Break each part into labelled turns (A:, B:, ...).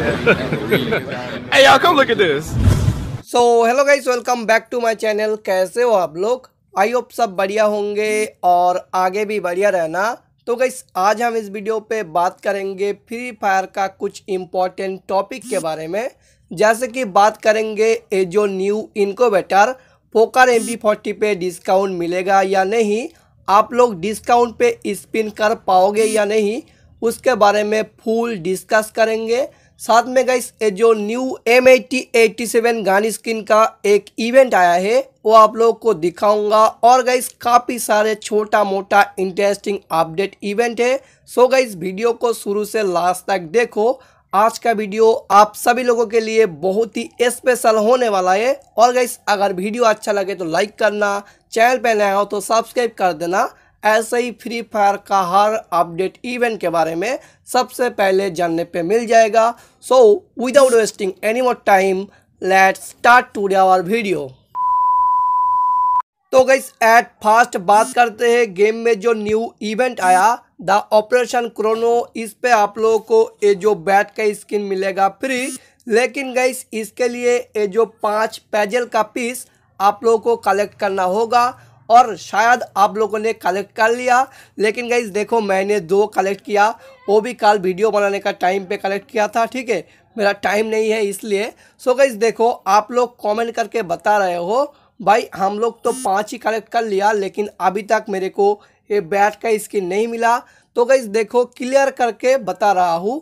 A: hey y'all, come look at this. So hello guys, welcome back to my channel. कैसे हो आप लोग I hope सब बढ़िया होंगे और आगे भी बढ़िया रहना तो गई आज हम इस वीडियो पे बात करेंगे फ्री फायर का कुछ इम्पोर्टेंट टॉपिक के बारे में जैसे कि बात करेंगे ए जो new incubator poker M B पे डिस्काउंट मिलेगा या नहीं आप लोग डिस्काउंट पे स्पिन कर पाओगे या नहीं उसके बारे में फुल डिस्कस करेंगे साथ में गई ये जो न्यू एम एटी सेवन गानी स्किन का एक इवेंट आया है वो आप लोग को दिखाऊंगा और गई काफ़ी सारे छोटा मोटा इंटरेस्टिंग अपडेट इवेंट है सो गई वीडियो को शुरू से लास्ट तक देखो आज का वीडियो आप सभी लोगों के लिए बहुत ही स्पेशल होने वाला है और गई अगर वीडियो अच्छा लगे तो लाइक करना चैनल पर नया हो तो सब्सक्राइब कर देना ऐसे ही फ्री फायर का हर अपडेट इवेंट के बारे में सबसे पहले जानने पे मिल जाएगा so without wasting any more time let start today our video तो गई एट फास्ट बात करते हैं गेम में जो न्यू इवेंट आया द ऑपरेशन क्रोनो इस पे आप लोगों को ये जो बैट का स्किन मिलेगा फ्री लेकिन गईस इसके लिए ये जो पांच पेजल का पीस आप लोगों को कलेक्ट करना होगा और शायद आप लोगों ने कलेक्ट कर लिया लेकिन गाइज देखो मैंने दो कलेक्ट किया वो भी कल वीडियो बनाने का टाइम पे कलेक्ट किया था ठीक है मेरा टाइम नहीं है इसलिए सो गाइज देखो आप लोग कमेंट करके बता रहे हो भाई हम लोग तो पाँच ही कलेक्ट कर लिया लेकिन अभी तक मेरे को ये बैट का स्किन नहीं मिला तो गाइज देखो क्लियर करके बता रहा हूँ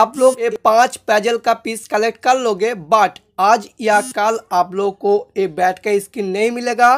A: आप लोग ये पांच पैजल का पीस कलेक्ट कर लोगे बट आज या कल आप लोग को ये बैट का स्किन नहीं मिलेगा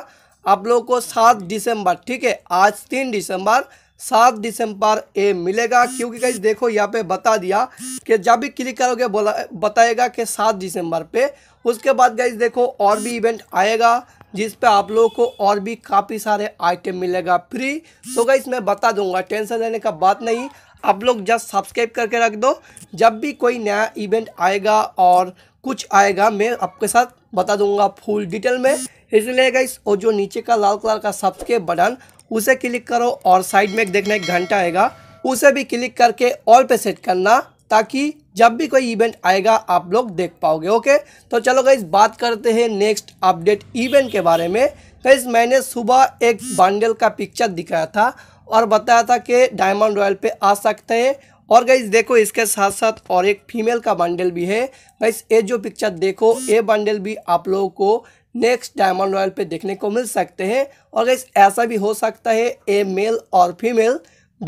A: आप लोगों को सात दिसंबर ठीक है आज तीन दिसंबर सात दिसंबर ए मिलेगा क्योंकि कहीं देखो यहाँ पे बता दिया कि जब भी क्लिक करोगे बोला बताएगा कि सात दिसंबर पे उसके बाद गई देखो और भी इवेंट आएगा जिस पे आप लोगों को और भी काफ़ी सारे आइटम मिलेगा फ्री तो गई मैं बता दूंगा टेंशन लेने का बात नहीं आप लोग जस्ट सब्सक्राइब करके रख दो जब भी कोई नया इवेंट आएगा और कुछ आएगा मैं आपके साथ बता दूंगा फुल डिटेल में इसलिए गाइस और जो नीचे का लाल कलर का सबके बटन उसे क्लिक करो और साइड में एक देखना एक घंटा आएगा उसे भी क्लिक करके ऑल पे सेट करना ताकि जब भी कोई इवेंट आएगा आप लोग देख पाओगे ओके तो चलो गाइस बात करते हैं नेक्स्ट अपडेट इवेंट के बारे में गाइस मैंने सुबह एक बंडल का पिक्चर दिखाया था और बताया था कि डायमंड रॉयल पे आ सकते हैं और गाइज देखो इसके साथ साथ और एक फीमेल का बंडल भी है गाइज ये जो पिक्चर देखो ये बंडल भी आप लोगों को नेक्स्ट डायमंड रॉयल पे देखने को मिल सकते हैं और गाइज ऐसा भी हो सकता है ए मेल और फीमेल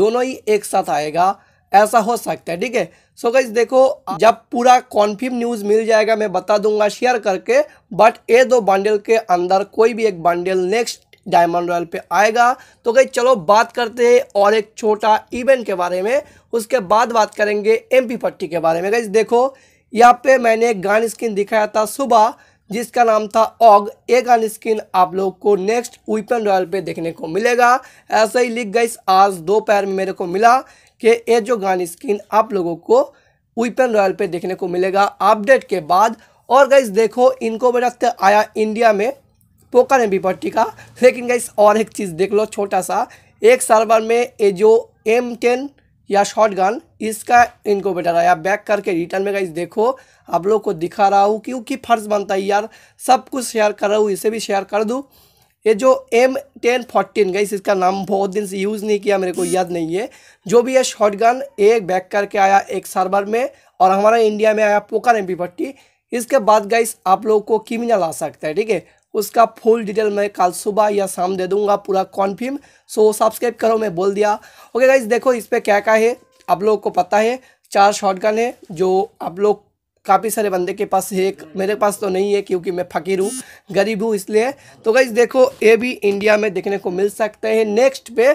A: दोनों ही एक साथ आएगा ऐसा हो सकता है ठीक है सो गाइज देखो जब पूरा कॉन्फर्म न्यूज़ मिल जाएगा मैं बता दूंगा शेयर करके बट ए दो बंडल के अंदर कोई भी एक बंडल नेक्स्ट डायमंड रॉयल पे आएगा तो गई चलो बात करते हैं और एक छोटा इवेंट के बारे में उसके बाद बात करेंगे पी पट्टी के बारे में गाइज देखो यहाँ पे मैंने एक गान स्किन दिखाया था सुबह जिसका नाम था ऑग ये गान स्किन आप लोग को नेक्स्ट वीपन रॉयल पे देखने को मिलेगा ऐसा ही लिख गई आज दोपहर में मेरे को मिला कि ये जो गान स्किन आप लोगों को वीपन रॉयल पे देखने को मिलेगा अपडेट के बाद और गई देखो इनको बजाते आया इंडिया में पोकर एम पट्टी का लेकिन गाइस और एक चीज़ देख लो छोटा सा एक सर्वर में ये जो एम टेन या शॉर्ट गन इसका बेटर है या बैक करके रिटर्न में गाइस देखो आप लोग को दिखा रहा हूँ क्योंकि फ़र्ज बनता है यार सब कुछ शेयर कर रहा हूँ इसे भी शेयर कर दूँ ये जो एम टेन फोर्टीन गई इसका नाम बहुत दिन से यूज़ नहीं किया मेरे को याद नहीं है जो भी है शॉर्ट गन एक बैक करके आया एक सर्वर में और हमारा इंडिया में आया पोकर एम पी इसके बाद गाइस आप लोगों को किमिना ला सकता है ठीक है उसका फुल डिटेल मैं कल सुबह या शाम दे दूंगा पूरा कॉन्फर्म सो सब्सक्राइब करो मैं बोल दिया ओके गाइज देखो इस पर क्या क्या है आप लोग को पता है चार शॉटगन है जो आप लोग काफ़ी सारे बंदे के पास है मेरे पास तो नहीं है क्योंकि मैं फ़कीर हूँ गरीब हूँ इसलिए तो गाइज देखो ये भी इंडिया में देखने को मिल सकते हैं नेक्स्ट पे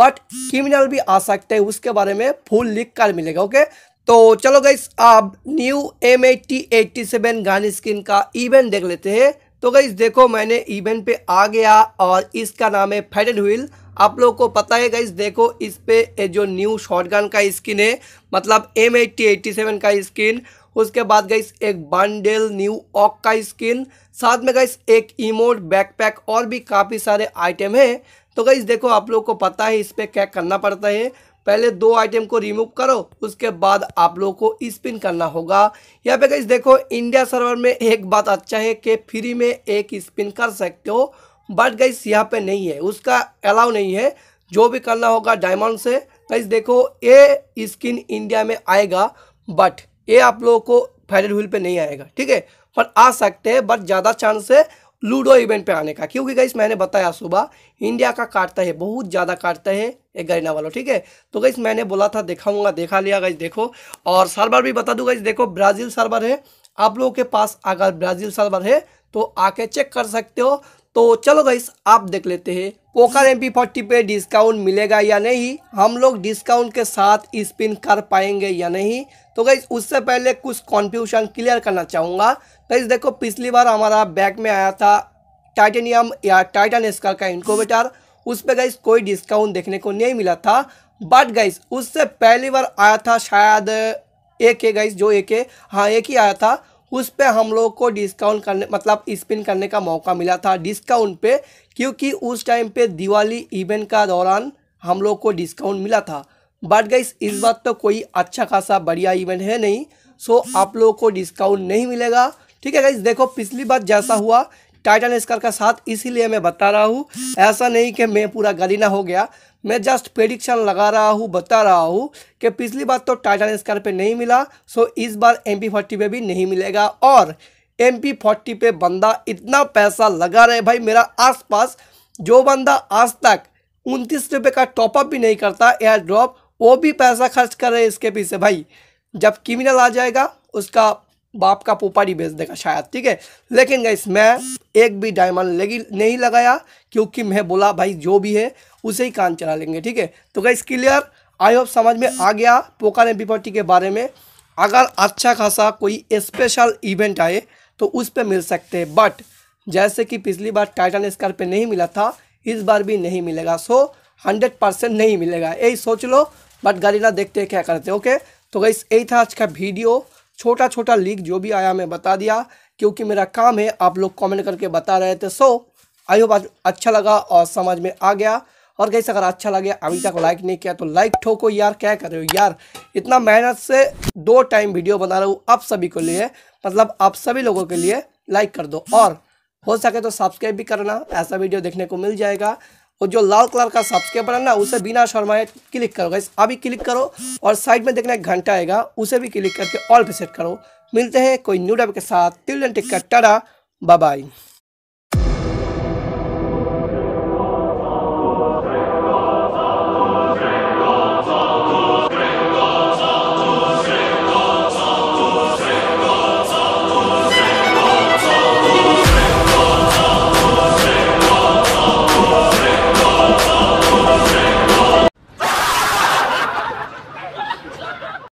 A: बट क्रिमिनल भी आ सकते हैं उसके बारे में फुल लिख कर मिलेगा ओके तो चलो गाइज आप new M eighty eighty seven gun skin का इवेंट देख लेते हैं तो गई देखो मैंने इवेंट पे आ गया और इसका नाम है फेडेड व्हील आप लोगों को पता है गाइज देखो इस पे जो न्यू शॉटगन का स्किन है मतलब एम एट्टी एट्टी सेवन का स्किन उसके बाद गई एक बंडेल न्यू ऑक का स्किन साथ में गई एक इमोट बैकपैक और भी काफ़ी सारे आइटम हैं तो गई देखो आप लोग को पता है इस पर क्या करना पड़ता है पहले दो आइटम को रिमूव करो उसके बाद आप लोग को स्पिन करना होगा यहाँ पे गई देखो इंडिया सर्वर में एक बात अच्छा है कि फ्री में एक स्पिन कर सकते हो बट गईस यहाँ पे नहीं है उसका अलाउ नहीं है जो भी करना होगा डायमंड से गईस देखो ये स्किन इंडिया में आएगा बट ये आप लोगों को फेडरल व्हील पे नहीं आएगा ठीक है पर आ सकते हैं बट ज़्यादा चांस है लूडो इवेंट पे आने का क्योंकि गाइस मैंने बताया सुबह इंडिया का काटता है बहुत ज़्यादा काटता है एक गरीना वालों ठीक है तो गाइस मैंने बोला था दिखाऊंगा देखा लिया गाइस देखो और सर्वर भी बता दूँ गाइस देखो ब्राज़ील सर्वर है आप लोगों के पास अगर ब्राज़ील सर्वर है तो आके चेक कर सकते हो तो चलो गई आप देख लेते हैं पोकर एम पी पे डिस्काउंट मिलेगा या नहीं हम लोग डिस्काउंट के साथ स्पिन कर पाएंगे या नहीं तो गई उससे पहले कुछ कॉन्फ्यूशन क्लियर करना चाहूँगा गई देखो पिछली बार हमारा बैग में आया था टाइटेनियम या टाइटन स्कर का इनकोवेटर उस पर गई कोई डिस्काउंट देखने को नहीं मिला था बट गई उससे पहली बार आया था शायद एक है गई जो एक है हाँ एक ही आया था उस पर हम लोग को डिस्काउंट करने मतलब स्पिन करने का मौका मिला था डिस्काउंट पे क्योंकि उस टाइम पे दिवाली इवेंट का दौरान हम लोग को डिस्काउंट मिला था बट गाइस इस बार तो कोई अच्छा खासा बढ़िया इवेंट है नहीं सो आप लोगों को डिस्काउंट नहीं मिलेगा ठीक है गाइस देखो पिछली बार जैसा हुआ टाइटन स्कर का साथ इसीलिए मैं बता रहा हूँ ऐसा नहीं कि मैं पूरा गलीना हो गया मैं जस्ट प्रेडिक्शन लगा रहा हूँ बता रहा हूँ कि पिछली बार तो टाइटन स्कर पे नहीं मिला सो इस बार एम पी फोर्टी पे भी नहीं मिलेगा और एम पी फोर्टी पे बंदा इतना पैसा लगा रहे भाई मेरा पास जो बंदा आज तक उनतीस रुपये का टॉपअप भी नहीं करता एयर ड्रॉप वो भी पैसा खर्च कर रहे इसके पीछे भाई जब किमिनल आ जाएगा उसका बाप का पोपा नहीं भेज देगा शायद ठीक है लेकिन गई मैं एक भी डायमंड लगी नहीं लगाया क्योंकि मैं बोला भाई जो भी है उसे ही काम चला लेंगे ठीक है तो गई क्लियर आई होप समझ में आ गया पोका ने बिपटी के बारे में अगर अच्छा खासा कोई स्पेशल इवेंट आए तो उस पर मिल सकते हैं बट जैसे कि पिछली बार टाइटन स्कार पे नहीं मिला था इस बार भी नहीं मिलेगा सो हंड्रेड परसेंट नहीं मिलेगा यही सोच लो बट गरीना देखते क्या करते ओके तो गई यही था आज का वीडियो छोटा छोटा लीक जो भी आया मैं बता दिया क्योंकि मेरा काम है आप लोग कमेंट करके बता रहे थे सो आई होप अच्छा लगा और समझ में आ गया और कैसे अगर अच्छा लगे अभी तक लाइक नहीं किया तो लाइक ठोको यार क्या कर रहे हो यार इतना मेहनत से दो टाइम वीडियो बना रहा हूँ आप सभी को लिए मतलब आप सभी लोगों के लिए लाइक कर दो और हो सके तो सब्सक्राइब भी करना ऐसा वीडियो देखने को मिल जाएगा और जो लाल कलर का सब्सक्राइब बटन ना उसे बिना शर्माए क्लिक करो गाइस अभी क्लिक करो और साइड में देखना एक घंटा आएगा उसे भी क्लिक करके ऑल पे सेट करो मिलते हैं कोई न्यू डब के साथ टिक टिक्का टाटा बाय